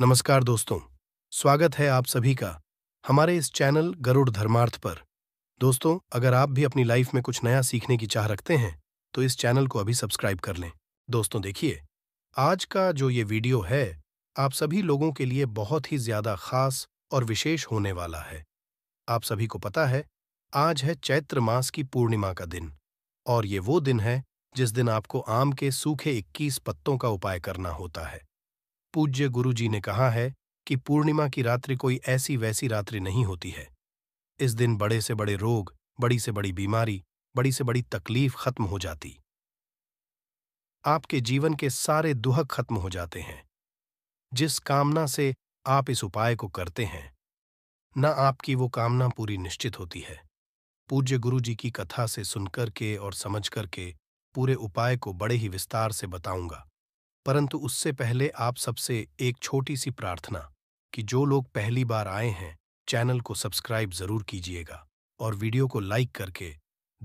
नमस्कार दोस्तों स्वागत है आप सभी का हमारे इस चैनल गरुड़ धर्मार्थ पर दोस्तों अगर आप भी अपनी लाइफ में कुछ नया सीखने की चाह रखते हैं तो इस चैनल को अभी सब्सक्राइब कर लें दोस्तों देखिए आज का जो ये वीडियो है आप सभी लोगों के लिए बहुत ही ज्यादा खास और विशेष होने वाला है आप सभी को पता है आज है चैत्र मास की पूर्णिमा का दिन और ये वो दिन है जिस दिन आपको आम के सूखे इक्कीस पत्तों का उपाय करना होता है पूज्य गुरु जी ने कहा है कि पूर्णिमा की रात्रि कोई ऐसी वैसी रात्रि नहीं होती है इस दिन बड़े से बड़े रोग बड़ी से बड़ी बीमारी बड़ी से बड़ी तकलीफ खत्म हो जाती आपके जीवन के सारे दुहक खत्म हो जाते हैं जिस कामना से आप इस उपाय को करते हैं न आपकी वो कामना पूरी निश्चित होती है पूज्य गुरु जी की कथा से सुनकर के और समझ करके पूरे उपाय को बड़े ही विस्तार से बताऊंगा परंतु उससे पहले आप सबसे एक छोटी सी प्रार्थना कि जो लोग पहली बार आए हैं चैनल को सब्सक्राइब जरूर कीजिएगा और वीडियो को लाइक करके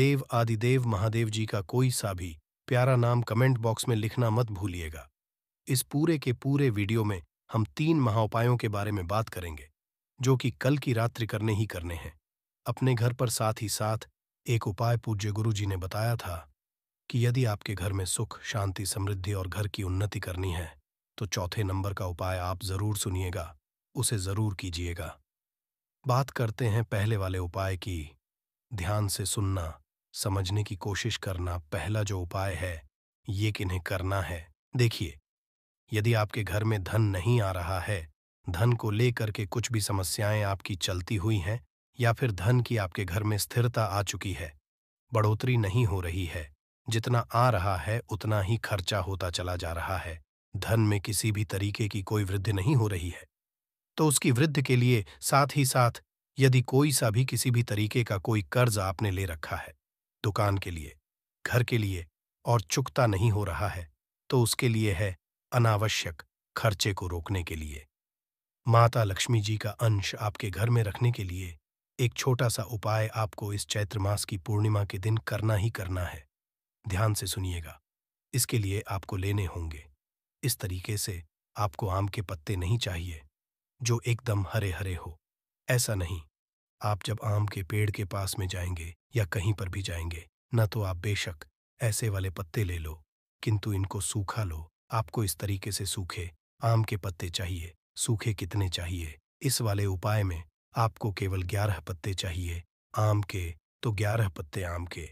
देव आदिदेव महादेव जी का कोई सा भी प्यारा नाम कमेंट बॉक्स में लिखना मत भूलिएगा इस पूरे के पूरे वीडियो में हम तीन महाउपायों के बारे में बात करेंगे जो कि कल की रात्रि करने ही करने हैं अपने घर पर साथ ही साथ एक उपाय पूज्य गुरु जी ने बताया था कि यदि आपके घर में सुख शांति समृद्धि और घर की उन्नति करनी है तो चौथे नंबर का उपाय आप जरूर सुनिएगा उसे जरूर कीजिएगा बात करते हैं पहले वाले उपाय की ध्यान से सुनना समझने की कोशिश करना पहला जो उपाय है ये किन्हें करना है देखिए यदि आपके घर में धन नहीं आ रहा है धन को लेकर के कुछ भी समस्याएं आपकी चलती हुई हैं या फिर धन की आपके घर में स्थिरता आ चुकी है बढ़ोतरी नहीं हो रही है जितना आ रहा है उतना ही खर्चा होता चला जा रहा है धन में किसी भी तरीके की कोई वृद्धि नहीं हो रही है तो उसकी वृद्धि के लिए साथ ही साथ यदि कोई सा भी किसी भी तरीके का कोई कर्ज आपने ले रखा है दुकान के लिए घर के लिए और चुकता नहीं हो रहा है तो उसके लिए है अनावश्यक खर्चे को रोकने के लिए माता लक्ष्मी जी का अंश आपके घर में रखने के लिए एक छोटा सा उपाय आपको इस चैत्र मास की पूर्णिमा के दिन करना ही करना है ध्यान से सुनिएगा इसके लिए आपको लेने होंगे इस तरीके से आपको आम के पत्ते नहीं चाहिए जो एकदम हरे हरे हो ऐसा नहीं आप जब आम के पेड़ के पास में जाएंगे या कहीं पर भी जाएंगे न तो आप बेशक ऐसे वाले पत्ते ले लो किंतु इनको सूखा लो आपको इस तरीके से सूखे आम के पत्ते चाहिए सूखे कितने चाहिए इस वाले उपाय में आपको केवल ग्यारह पत्ते चाहिए आम के तो ग्यारह पत्ते आम के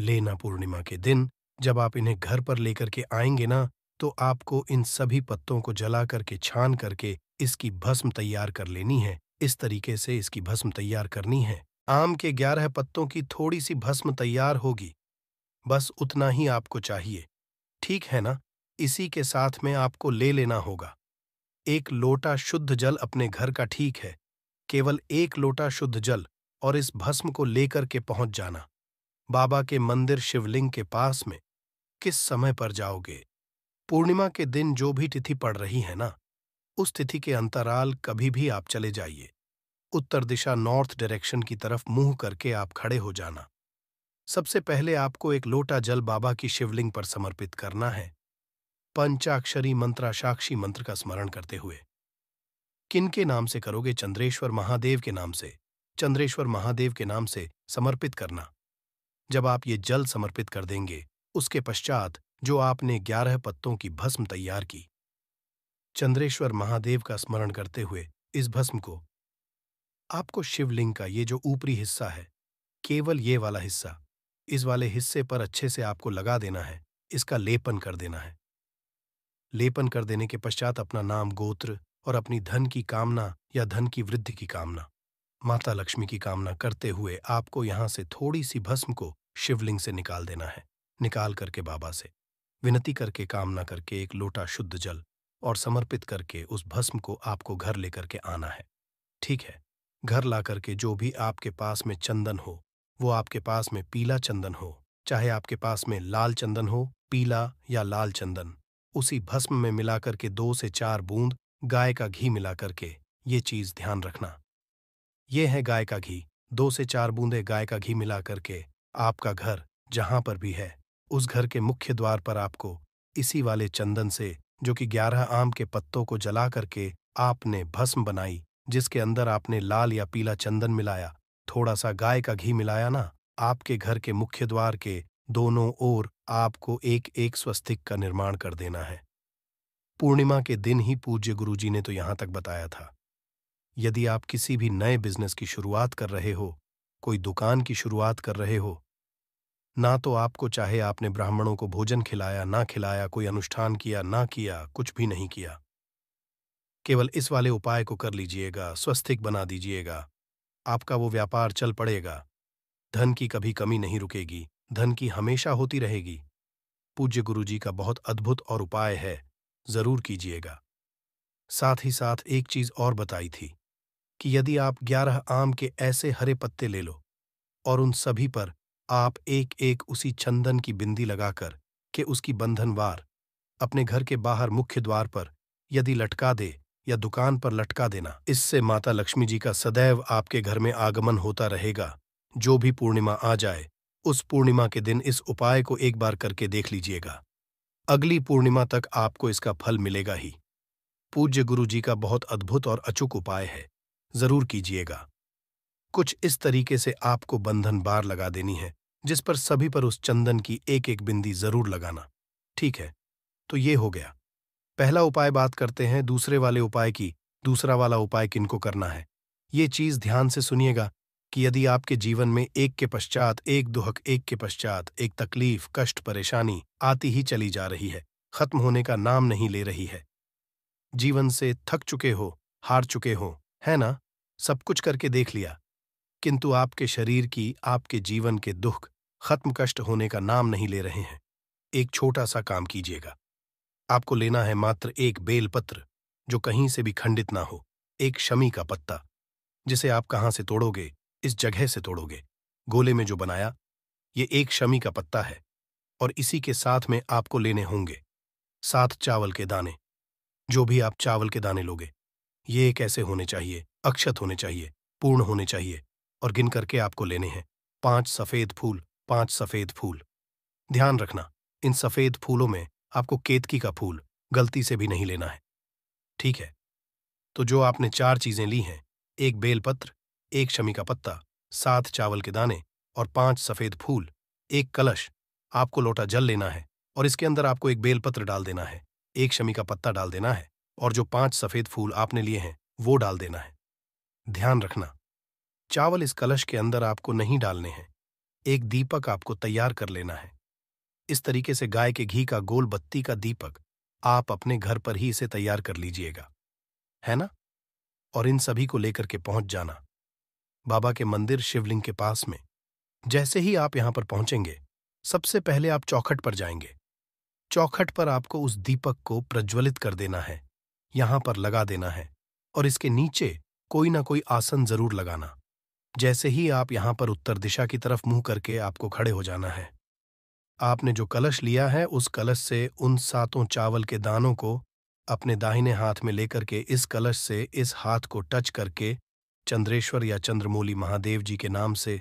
लेना पूर्णिमा के दिन जब आप इन्हें घर पर लेकर के आएंगे ना तो आपको इन सभी पत्तों को जला करके छान करके इसकी भस्म तैयार कर लेनी है इस तरीके से इसकी भस्म तैयार करनी है आम के ग्यारह पत्तों की थोड़ी सी भस्म तैयार होगी बस उतना ही आपको चाहिए ठीक है ना इसी के साथ में आपको ले लेना होगा एक लोटा शुद्ध जल अपने घर का ठीक है केवल एक लोटा शुद्ध जल और इस भस्म को लेकर के पहुंच जाना बाबा के मंदिर शिवलिंग के पास में किस समय पर जाओगे पूर्णिमा के दिन जो भी तिथि पड़ रही है ना उस तिथि के अंतराल कभी भी आप चले जाइए उत्तर दिशा नॉर्थ डायरेक्शन की तरफ मुंह करके आप खड़े हो जाना सबसे पहले आपको एक लोटा जल बाबा की शिवलिंग पर समर्पित करना है पंचाक्षरी मंत्राशाक्षी मंत्र का स्मरण करते हुए किनके नाम से करोगे चंद्रेश्वर महादेव के नाम से चंद्रेश्वर महादेव के नाम से समर्पित करना जब आप ये जल समर्पित कर देंगे उसके पश्चात जो आपने ग्यारह पत्तों की भस्म तैयार की चंद्रेश्वर महादेव का स्मरण करते हुए इस भस्म को आपको शिवलिंग का ये जो ऊपरी हिस्सा है केवल ये वाला हिस्सा इस वाले हिस्से पर अच्छे से आपको लगा देना है इसका लेपन कर देना है लेपन कर देने के पश्चात अपना नाम गोत्र और अपनी धन की कामना या धन की वृद्धि की कामना माता लक्ष्मी की कामना करते हुए आपको यहां से थोड़ी सी भस्म को शिवलिंग से निकाल देना है निकाल करके बाबा से विनती करके कामना करके एक लोटा शुद्ध जल और समर्पित करके उस भस्म को आपको घर लेकर के आना है ठीक है घर ला करके जो भी आपके पास में चंदन हो वो आपके पास में पीला चंदन हो चाहे आपके पास में लाल चंदन हो पीला या लाल चंदन उसी भस्म में मिलाकर के दो से चार बूंद गाय का घी मिलाकर के ये चीज ध्यान रखना ये है गाय का घी दो से चार बूंदे गाय का घी मिलाकर के आपका घर जहां पर भी है उस घर के मुख्य द्वार पर आपको इसी वाले चंदन से जो कि ग्यारह आम के पत्तों को जला करके आपने भस्म बनाई जिसके अंदर आपने लाल या पीला चंदन मिलाया थोड़ा सा गाय का घी मिलाया ना आपके घर के मुख्य द्वार के दोनों ओर आपको एक एक स्वस्तिक का निर्माण कर देना है पूर्णिमा के दिन ही पूज्य गुरुजी ने तो यहां तक बताया था यदि आप किसी भी नए बिजनेस की शुरुआत कर रहे हो कोई दुकान की शुरुआत कर रहे हो ना तो आपको चाहे आपने ब्राह्मणों को भोजन खिलाया ना खिलाया कोई अनुष्ठान किया ना किया कुछ भी नहीं किया केवल इस वाले उपाय को कर लीजिएगा स्वस्थिक बना दीजिएगा आपका वो व्यापार चल पड़ेगा धन की कभी कमी नहीं रुकेगी धन की हमेशा होती रहेगी पूज्य गुरुजी का बहुत अद्भुत और उपाय है जरूर कीजिएगा साथ ही साथ एक चीज और बताई थी कि यदि आप ग्यारह आम के ऐसे हरे पत्ते ले लो और उन सभी पर आप एक एक उसी चंदन की बिंदी लगाकर के उसकी बंधनवार अपने घर के बाहर मुख्य द्वार पर यदि लटका दे या दुकान पर लटका देना इससे माता लक्ष्मी जी का सदैव आपके घर में आगमन होता रहेगा जो भी पूर्णिमा आ जाए उस पूर्णिमा के दिन इस उपाय को एक बार करके देख लीजिएगा अगली पूर्णिमा तक आपको इसका फल मिलेगा ही पूज्य गुरु जी का बहुत अद्भुत और अचूक उपाय है जरूर कीजिएगा कुछ इस तरीके से आपको बंधन बार लगा देनी है जिस पर सभी पर उस चंदन की एक एक बिंदी जरूर लगाना ठीक है तो ये हो गया पहला उपाय बात करते हैं दूसरे वाले उपाय की दूसरा वाला उपाय किनको करना है ये चीज ध्यान से सुनिएगा कि यदि आपके जीवन में एक के पश्चात एक दुहक एक के पश्चात एक तकलीफ कष्ट परेशानी आती ही चली जा रही है खत्म होने का नाम नहीं ले रही है जीवन से थक चुके हो हार चुके हो है ना सब कुछ करके देख लिया किंतु आपके शरीर की आपके जीवन के दुख खत्म कष्ट होने का नाम नहीं ले रहे हैं एक छोटा सा काम कीजिएगा आपको लेना है मात्र एक बेलपत्र जो कहीं से भी खंडित ना हो एक शमी का पत्ता जिसे आप कहाँ से तोड़ोगे इस जगह से तोड़ोगे गोले में जो बनाया ये एक शमी का पत्ता है और इसी के साथ में आपको लेने होंगे सात चावल के दाने जो भी आप चावल के दाने लोगे ये एक ऐसे होने चाहिए अक्षत होने चाहिए पूर्ण होने चाहिए और गिन करके आपको लेने हैं पांच सफेद फूल पांच सफेद फूल ध्यान रखना इन सफेद फूलों में आपको केतकी का फूल गलती से भी नहीं लेना है ठीक है तो जो आपने चार चीजें ली हैं एक बेलपत्र एक शमी का पत्ता सात चावल के दाने और पांच सफेद फूल एक कलश आपको लोटा जल लेना है और इसके अंदर आपको एक बेलपत्र डाल देना है एक शमी का पत्ता डाल देना है और जो पांच सफेद फूल आपने लिए हैं वो डाल देना है ध्यान रखना चावल इस कलश के अंदर आपको नहीं डालने हैं एक दीपक आपको तैयार कर लेना है इस तरीके से गाय के घी का गोल बत्ती का दीपक आप अपने घर पर ही इसे तैयार कर लीजिएगा है ना और इन सभी को लेकर के पहुंच जाना बाबा के मंदिर शिवलिंग के पास में जैसे ही आप यहां पर पहुंचेंगे सबसे पहले आप चौखट पर जाएंगे चौखट पर आपको उस दीपक को प्रज्वलित कर देना है यहां पर लगा देना है और इसके नीचे कोई ना कोई आसन जरूर लगाना जैसे ही आप यहां पर उत्तर दिशा की तरफ मुंह करके आपको खड़े हो जाना है आपने जो कलश लिया है उस कलश से उन सातों चावल के दानों को अपने दाहिने हाथ में लेकर के इस कलश से इस हाथ को टच करके चंद्रेश्वर या चंद्रमोली महादेव जी के नाम से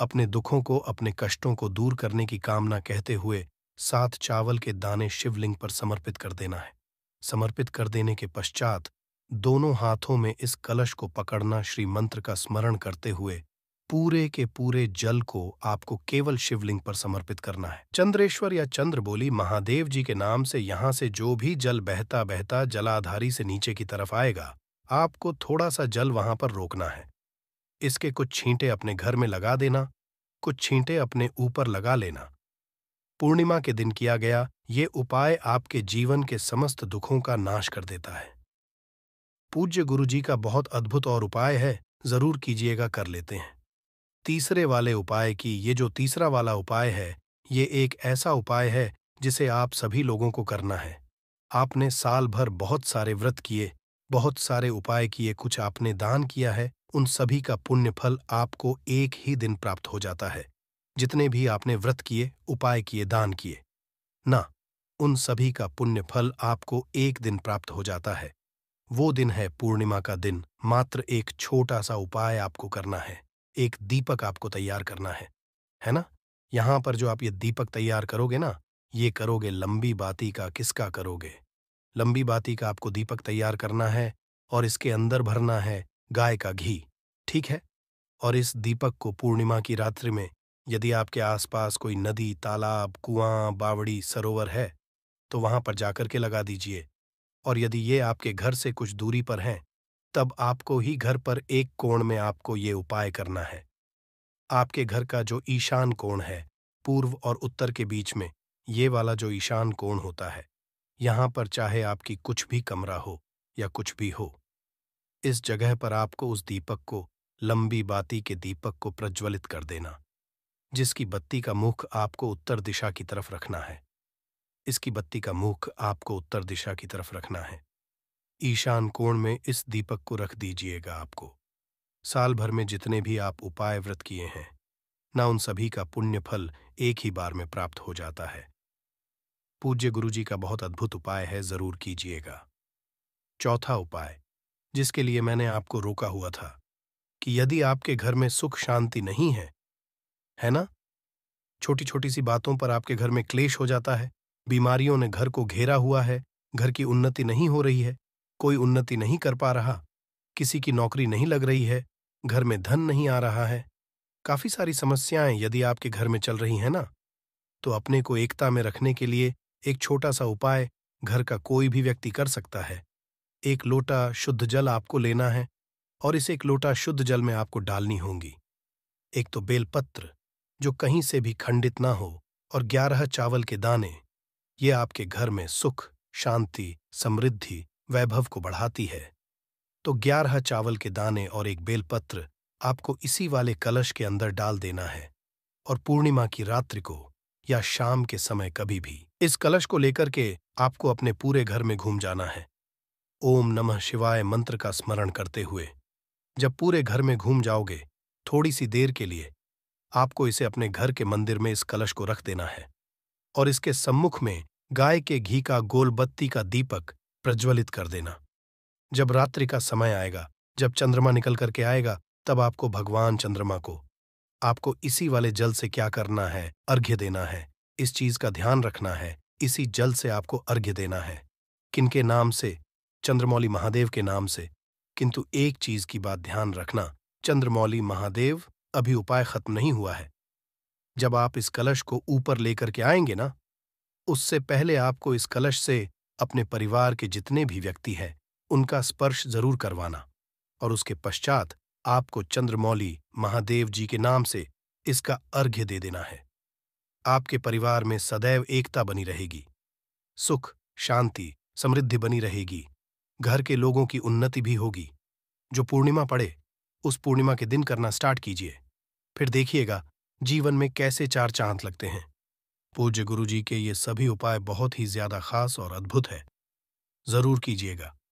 अपने दुखों को अपने कष्टों को दूर करने की कामना कहते हुए सात चावल के दाने शिवलिंग पर समर्पित कर देना है समर्पित कर देने के पश्चात दोनों हाथों में इस कलश को पकड़ना श्री मंत्र का स्मरण करते हुए पूरे के पूरे जल को आपको केवल शिवलिंग पर समर्पित करना है चंद्रेश्वर या चंद्र बोली महादेव जी के नाम से यहाँ से जो भी जल बहता बहता जलाधारी से नीचे की तरफ आएगा आपको थोड़ा सा जल वहां पर रोकना है इसके कुछ छींटे अपने घर में लगा देना कुछ छींटे अपने ऊपर लगा लेना पूर्णिमा के दिन किया गया ये उपाय आपके जीवन के समस्त दुखों का नाश कर देता है पूज्य गुरु जी का बहुत अद्भुत और उपाय है जरूर कीजिएगा कर लेते हैं तीसरे वाले उपाय की ये जो तीसरा वाला उपाय है ये एक ऐसा उपाय है जिसे आप सभी लोगों को करना है आपने साल भर बहुत सारे व्रत किए बहुत सारे उपाय किए कुछ आपने दान किया है उन सभी का पुण्य फल आपको एक ही दिन प्राप्त हो जाता है जितने भी आपने व्रत किए उपाय किए दान किए ना उन सभी का पुण्य फल आपको एक दिन प्राप्त हो जाता है वो दिन है पूर्णिमा का दिन मात्र एक छोटा सा उपाय आपको करना है एक दीपक आपको तैयार करना है है ना यहां पर जो आप ये दीपक तैयार करोगे ना ये करोगे लंबी बाती का किसका करोगे लंबी बाती का आपको दीपक तैयार करना है और इसके अंदर भरना है गाय का घी ठीक है और इस दीपक को पूर्णिमा की रात्रि में यदि आपके आसपास कोई नदी तालाब कुआं बावड़ी सरोवर है तो वहां पर जाकर के लगा दीजिए और यदि ये आपके घर से कुछ दूरी पर हैं तब आपको ही घर पर एक कोण में आपको ये उपाय करना है आपके घर का जो ईशान कोण है पूर्व और उत्तर के बीच में ये वाला जो ईशान कोण होता है यहां पर चाहे आपकी कुछ भी कमरा हो या कुछ भी हो इस जगह पर आपको उस दीपक को लंबी बाती के दीपक को प्रज्वलित कर देना जिसकी बत्ती का मुख आपको उत्तर दिशा की तरफ रखना है इसकी बत्ती का मुख आपको उत्तर दिशा की तरफ रखना है ईशान कोण में इस दीपक को रख दीजिएगा आपको साल भर में जितने भी आप उपाय व्रत किए हैं ना उन सभी का पुण्य फल एक ही बार में प्राप्त हो जाता है पूज्य गुरुजी का बहुत अद्भुत उपाय है जरूर कीजिएगा चौथा उपाय जिसके लिए मैंने आपको रोका हुआ था कि यदि आपके घर में सुख शांति नहीं है है ना छोटी छोटी सी बातों पर आपके घर में क्लेश हो जाता है बीमारियों ने घर को घेरा हुआ है घर की उन्नति नहीं हो रही है कोई उन्नति नहीं कर पा रहा किसी की नौकरी नहीं लग रही है घर में धन नहीं आ रहा है काफी सारी समस्याएं यदि आपके घर में चल रही हैं ना तो अपने को एकता में रखने के लिए एक छोटा सा उपाय घर का कोई भी व्यक्ति कर सकता है एक लोटा शुद्ध जल आपको लेना है और इसे एक लोटा शुद्ध जल में आपको डालनी होगी एक तो बेलपत्र जो कहीं से भी खंडित ना हो और ग्यारह चावल के दाने ये आपके घर में सुख शांति समृद्धि वैभव को बढ़ाती है तो ग्यारह चावल के दाने और एक बेलपत्र आपको इसी वाले कलश के अंदर डाल देना है और पूर्णिमा की रात्रि को या शाम के समय कभी भी इस कलश को लेकर के आपको अपने पूरे घर में घूम जाना है ओम नमः शिवाय मंत्र का स्मरण करते हुए जब पूरे घर में घूम जाओगे थोड़ी सी देर के लिए आपको इसे अपने घर के मंदिर में इस कलश को रख देना है और इसके सम्मुख में गाय के घी का गोलबत्ती का दीपक प्रज्वलित कर देना जब रात्रि का समय आएगा जब चंद्रमा निकल करके आएगा तब आपको भगवान चंद्रमा को आपको इसी वाले जल से क्या करना है अर्घ्य देना है इस चीज का ध्यान रखना है इसी जल से आपको अर्घ्य देना है किनके नाम से चंद्रमौली महादेव के नाम से किंतु एक चीज की बात ध्यान रखना चंद्रमौली महादेव अभी उपाय खत्म नहीं हुआ है जब आप इस कलश को ऊपर लेकर के आएंगे ना उससे पहले आपको इस कलश से अपने परिवार के जितने भी व्यक्ति हैं उनका स्पर्श जरूर करवाना और उसके पश्चात आपको चंद्रमौली महादेव जी के नाम से इसका अर्घ्य दे देना है आपके परिवार में सदैव एकता बनी रहेगी सुख शांति समृद्धि बनी रहेगी घर के लोगों की उन्नति भी होगी जो पूर्णिमा पड़े उस पूर्णिमा के दिन करना स्टार्ट कीजिए फिर देखिएगा जीवन में कैसे चार चांद लगते हैं पूज्य गुरु जी के ये सभी उपाय बहुत ही ज्यादा खास और अद्भुत है जरूर कीजिएगा